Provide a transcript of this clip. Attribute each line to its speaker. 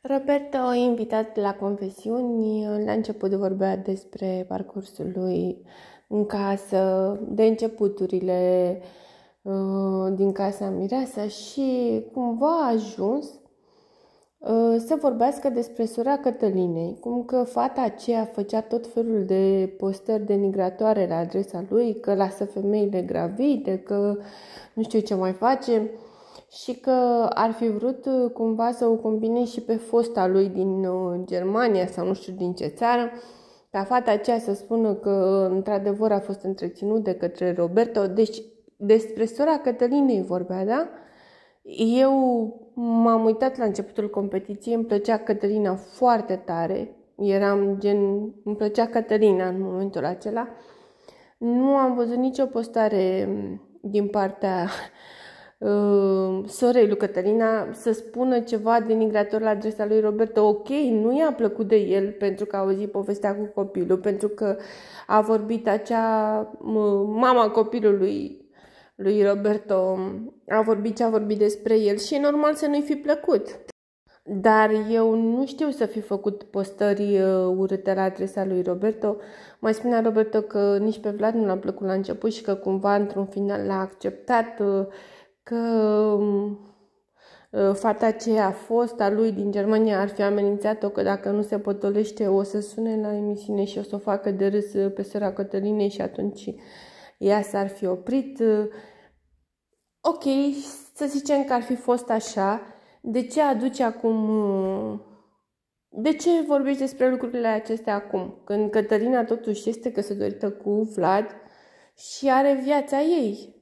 Speaker 1: Roberto, invitat la confesiuni, la început vorbea despre parcursul lui în casă, de începuturile uh, din casa Mireasa și cumva a ajuns uh, să vorbească despre sora Cătălinei, cum că fata aceea făcea tot felul de postări denigratoare la adresa lui, că lasă femeile gravide, că nu știu ce mai face și că ar fi vrut uh, cumva să o combine și pe fosta lui din uh, Germania sau nu știu din ce țară, ca fata aceea să spună că uh, într-adevăr a fost întreținut de către Roberto. Deci despre sora Cătălinei vorbea, da? Eu m-am uitat la începutul competiției, îmi plăcea Cătălina foarte tare, eram gen, îmi plăcea Cătălina în momentul acela. Nu am văzut nicio postare mm, din partea Ehm, sorei lui Cătălina să spună ceva denigrator la adresa lui Roberto. Ok, nu i-a plăcut de el pentru că a auzit povestea cu copilul, pentru că a vorbit acea mama copilului lui Roberto, a vorbit ce a vorbit despre el și e normal să nu-i fi plăcut. Dar eu nu știu să fi făcut postări urâte la adresa lui Roberto. Mai spunea Roberto că nici pe Vlad nu l-a plăcut la început și că cumva într-un final l-a acceptat că uh, fata aceea a fost a lui din Germania ar fi amenințat-o că dacă nu se potolește o să sune la emisiune și o să o facă de râs uh, pe sora Cătăline și atunci ea s-ar fi oprit. Uh, ok, să zicem că ar fi fost așa. De ce aduce acum... De ce vorbești despre lucrurile acestea acum? Când Cătălina totuși este căsătorită cu Vlad și are viața ei